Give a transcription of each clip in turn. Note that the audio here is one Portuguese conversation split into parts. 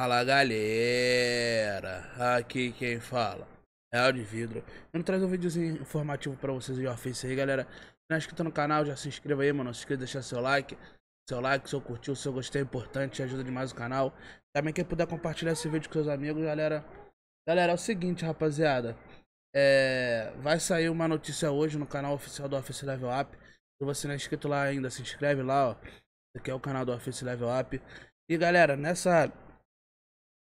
Fala galera, aqui quem fala é o de vidro. Vamos trazer um videozinho informativo pra vocês de office aí, galera. Se não é inscrito no canal, já se inscreva aí, mano. Não se esqueça deixa deixar seu like, seu like, seu curtiu, seu gostei é importante, ajuda demais o canal. Também quem puder compartilhar esse vídeo com seus amigos, galera. Galera, é o seguinte, rapaziada. É... Vai sair uma notícia hoje no canal oficial do Office Level Up. Se você não é inscrito lá ainda, se inscreve lá, ó. Esse aqui é o canal do Office Level Up. E galera, nessa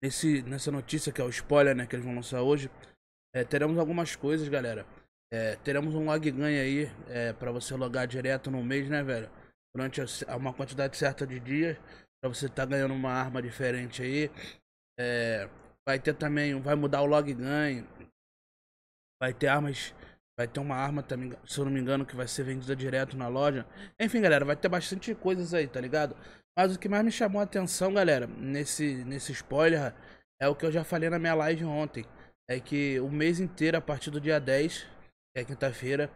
nesse, nessa notícia que é o spoiler, né, que eles vão lançar hoje, é, teremos algumas coisas, galera. É, teremos um log ganha aí é, para você logar direto no mês, né, velho? Durante a, uma quantidade certa de dias, para você estar tá ganhando uma arma diferente aí. É, vai ter também, vai mudar o log ganho. Vai ter armas Vai ter uma arma também, se eu não me engano, que vai ser vendida direto na loja. Enfim, galera, vai ter bastante coisas aí, tá ligado? Mas o que mais me chamou a atenção, galera, nesse, nesse spoiler, é o que eu já falei na minha live ontem. É que o mês inteiro, a partir do dia 10, que é quinta-feira,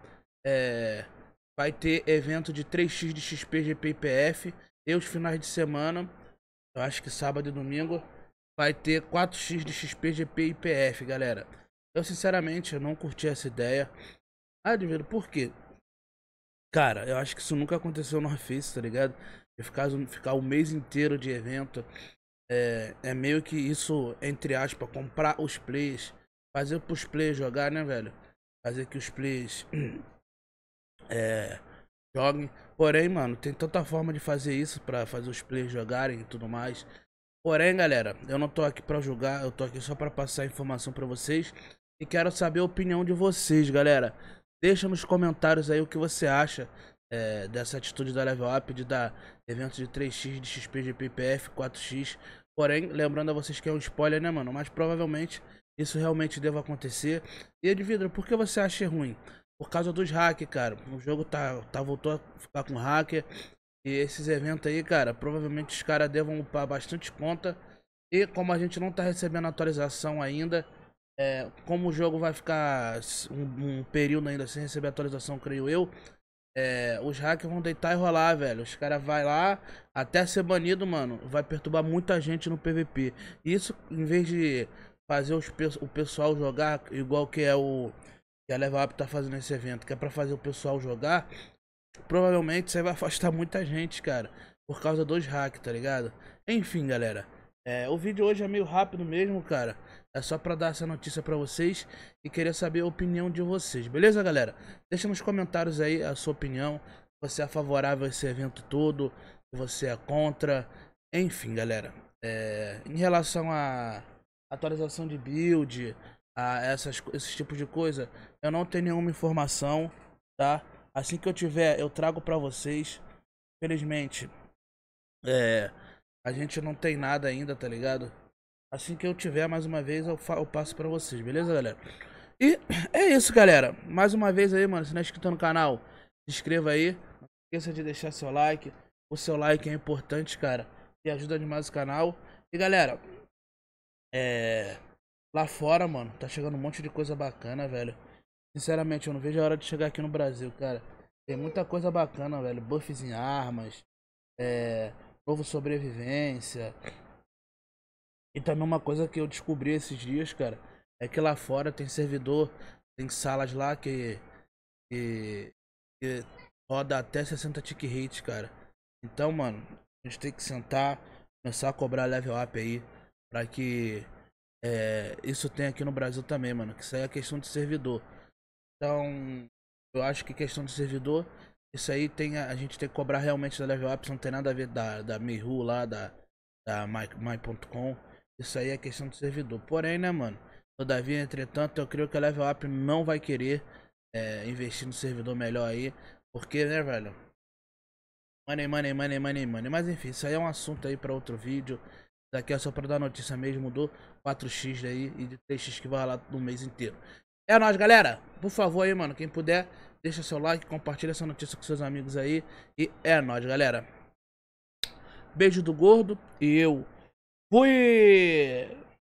é, vai ter evento de 3x de XP, GP e PF. E os finais de semana, eu acho que sábado e domingo, vai ter 4x de XP, GP e PF, galera. Eu sinceramente eu não curti essa ideia. Ah, Admiro, por quê? Cara, eu acho que isso nunca aconteceu no Office, tá ligado? De ficar, ficar o mês inteiro de evento. É, é meio que isso, entre aspas, comprar os plays. Fazer pros plays jogar, né, velho? Fazer que os plays é, joguem. Porém, mano, tem tanta forma de fazer isso para fazer os players jogarem e tudo mais. Porém, galera, eu não tô aqui para julgar, eu tô aqui só para passar informação para vocês. E quero saber a opinião de vocês, galera. Deixa nos comentários aí o que você acha é, dessa atitude da Level Up de dar eventos de 3x, de XP, de PPF, 4x. Porém, lembrando a vocês que é um spoiler, né, mano? Mas provavelmente isso realmente deva acontecer. E, Edvidro, por que você acha ruim? Por causa dos hackers, cara. O jogo tá, tá voltou a ficar com hacker. E esses eventos aí, cara, provavelmente os caras devam upar bastante conta. E como a gente não tá recebendo atualização ainda, é, como o jogo vai ficar um, um, período ainda sem receber atualização, creio eu, é, os hackers vão deitar e rolar, velho. Os caras vai lá, até ser banido, mano, vai perturbar muita gente no PVP. Isso, em vez de fazer os, o pessoal jogar igual que é o que a Level Up tá fazendo esse evento, que é pra fazer o pessoal jogar, provavelmente você vai afastar muita gente, cara, por causa dos hacks, tá ligado? Enfim, galera. É, o vídeo hoje é meio rápido mesmo, cara. É só pra dar essa notícia pra vocês e queria saber a opinião de vocês, beleza, galera? Deixa nos comentários aí a sua opinião. você é favorável a esse evento todo, você é contra. Enfim, galera. É, em relação a atualização de build, a essas, esses tipos de coisa, eu não tenho nenhuma informação, tá? Assim que eu tiver, eu trago pra vocês. Felizmente. é a gente não tem nada ainda, tá ligado? Assim que eu tiver mais uma vez, eu, eu passo pra vocês, beleza, galera? E é isso, galera. Mais uma vez aí, mano. Se não é inscrito no canal, se inscreva aí. Não esqueça de deixar seu like. O seu like é importante, cara. E ajuda demais o canal. E galera, é. Lá fora, mano, tá chegando um monte de coisa bacana, velho. Sinceramente, eu não vejo a hora de chegar aqui no Brasil, cara. Tem muita coisa bacana, velho. Buffs em armas. É novo sobrevivência. E também uma coisa que eu descobri esses dias, cara, é que lá fora tem servidor, tem salas lá que, que, que roda até 60 tick hits, cara. Então, mano, a gente tem que sentar, começar a cobrar level up aí, pra que é, isso tem aqui no Brasil também, mano, que isso aí é questão de servidor. Então, eu acho que questão de servidor isso aí tem a, a, gente tem que cobrar realmente da Level Up, não tem nada a ver da, da Mihu lá, da, da My.com. Isso aí é questão do servidor. Porém, né, mano? Todavia, entretanto, eu creio que a Level Up não vai querer é, investir no servidor melhor aí. Porque, né, velho? Money, money, money, money, money. Mas enfim, isso aí é um assunto aí para outro vídeo. Daqui é só para dar notícia mesmo do 4x aí e de 3x que vai lá no mês inteiro. É nóis, galera. Por favor aí, mano, quem puder, Deixa seu like, compartilha essa notícia com seus amigos aí. E é nóis, galera. Beijo do gordo e eu fui!